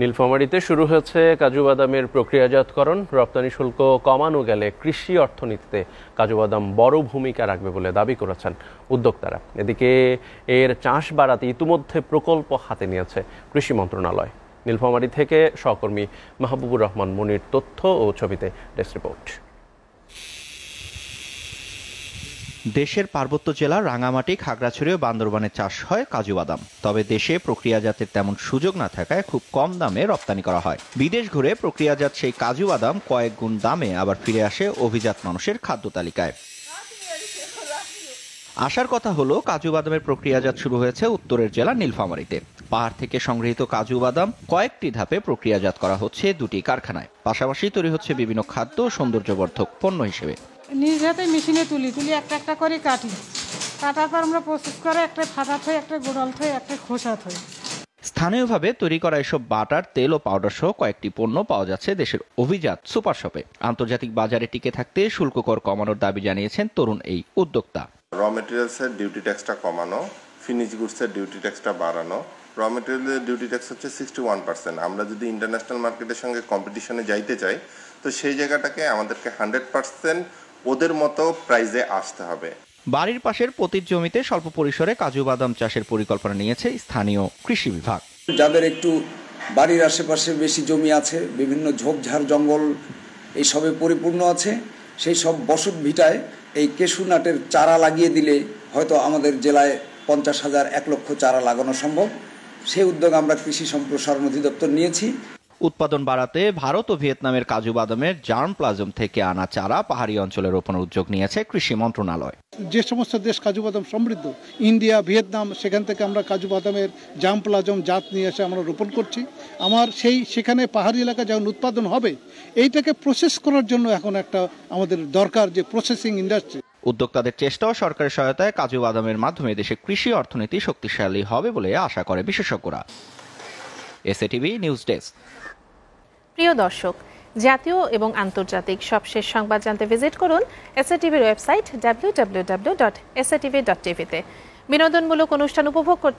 নীলফামারীতে শুরু হয়েছে কাজু বাদামের প্রক্রিয়াজাতকরণ রপ্তানি শুল্ক কমানো গেলে কৃষি অর্থনীতিতে কাজু বাদাম বড় ভূমিকা রাখবে বলে দাবি করেছেন উদ্যোক্তারা এদিকে এর চাষ বাড়াতে ইতিমধ্যে প্রকল্প হাতে নিয়েছে কৃষি মন্ত্রণালয় নীলফামারী থেকে সহকর্মী মাহবুবুর রহমান মনির তথ্য ও ছবিতে ডেস্ক রিপোর্ট দেশের পার্বত্য জেলা রাঙামাটি খাগড়াছড়ি ও বান্দরবানে চাষ হয় কাজু বাদাম তবে দেশে প্রক্রিয়াজাতের তেমন সুযোগ না থাকায় খুব কম দামে রপ্তানি করা হয় বিদেশ ঘুরে প্রক্রিয়াজাত সেই কাজু বাদাম কয়েক গুণ দামে আবার ফিরে আসে অভিজাত মানুষের খাদ্য তালিকায় আসার কথা হলো কাজু বাদামের প্রক্রিয়াজাত শুরু হয়েছে উত্তরের জেলা নীলফামারীতে পাহাড় থেকে সংগৃহীত কাজু বাদাম কয়েকটি ধাপে প্রক্রিয়াজাত করা হচ্ছে দুটি কারখানায় পাশাপাশি তৈরি হচ্ছে বিভিন্ন খাদ্য ও সৌন্দর্যবর্ধক পণ্য হিসেবে নিজ হাতে মেশিনে তুলি তুলি একটা একটা করে কাটি কাটার পর আমরা প্রসেস করে একটা ফাটা থই একটা গোড়াল থই একটা খোসা থই স্থানীয়ভাবে তৈরি করা এসব বাটার তেল ও পাউডার সহ কয়েকটি পণ্য পাওয়া যাচ্ছে দেশের অভিজাত সুপার শপে আন্তর্জাতিক বাজারে টিকে থাকতে শুল্ক কর কমানোর দাবি জানিয়েছেন তরুণ এই উদ্যোক্তা র মেটেরিয়ালসের ডিউটি ট্যাক্সটা কমানো ফিনিশ গুডসের ডিউটি ট্যাক্সটা বাড়ানো র মেটেরিয়ালের ডিউটি ট্যাক্স হচ্ছে সিক্সটি ওয়ান পার্সেন্ট আমরা যদি ইন্টারন্যাশনাল মার্কেটের সঙ্গে কম্পিটিশনে যাইতে চাই তো সেই জায়গাটাকে আমাদেরকে হান্ড্রেড পার্সেন্ট ওদের মতো প্রাইজে আসতে হবে বাড়ির পাশের পতির জমিতে স্বল্প পরিসরে কাজু বাদাম চাষের পরিকল্পনা নিয়েছে স্থানীয় কৃষি বিভাগ যাদের একটু বাড়ির আশেপাশে বেশি জমি আছে বিভিন্ন ঝোপঝাড় জঙ্গল এই সবে পরিপূর্ণ আছে সেই সব বসত ভিটায় এই কেশু নাটের চারা লাগিয়ে দিলে হয়তো আমাদের জেলায় পঞ্চাশ হাজার এক লক্ষ চারা লাগানো সম্ভব সেই উদ্যোগ আমরা কৃষি সম্প্রসারণ অধিদপ্তর নিয়েছি উৎপাদন বাড়াতে ভারত ও ভিয়েতনামের কাজু বাদামের জার্ম প্লাজম থেকে আনা চারা পাহাড়ি অঞ্চলে রোপণের উদ্যোগ নিয়েছে কৃষি মন্ত্রণালয় যে সমস্ত দেশ কাজু বাদাম সমৃদ্ধ ইন্ডিয়া ভিয়েতনাম সেখান থেকে আমরা কাজু বাদামের জাম প্লাজম জাত নিয়ে এসে আমরা রোপণ করছি আমার সেই সেখানে পাহাড়ি এলাকা যেমন উৎপাদন হবে এইটাকে প্রসেস করার জন্য এখন একটা আমাদের দরকার যে প্রসেসিং ইন্ডাস্ট্রি উদ্যোক্তাদের চেষ্টা ও সরকারের সহায়তায় কাজু বাদামের মাধ্যমে দেশে কৃষি অর্থনীতি শক্তিশালী হবে বলে আশা করে বিশেষজ্ঞরা এসএটিভি নিউজ ডেস্ক প্রিয় দর্শক জাতীয় এবং আন্তর্জাতিক সবশেষ সংবাদ জানতে ভিজিট করুন এসএটিভির website W W W dot SATV dot টিভিতে বিনোদনমূলক অনুষ্ঠান উপভোগ করতে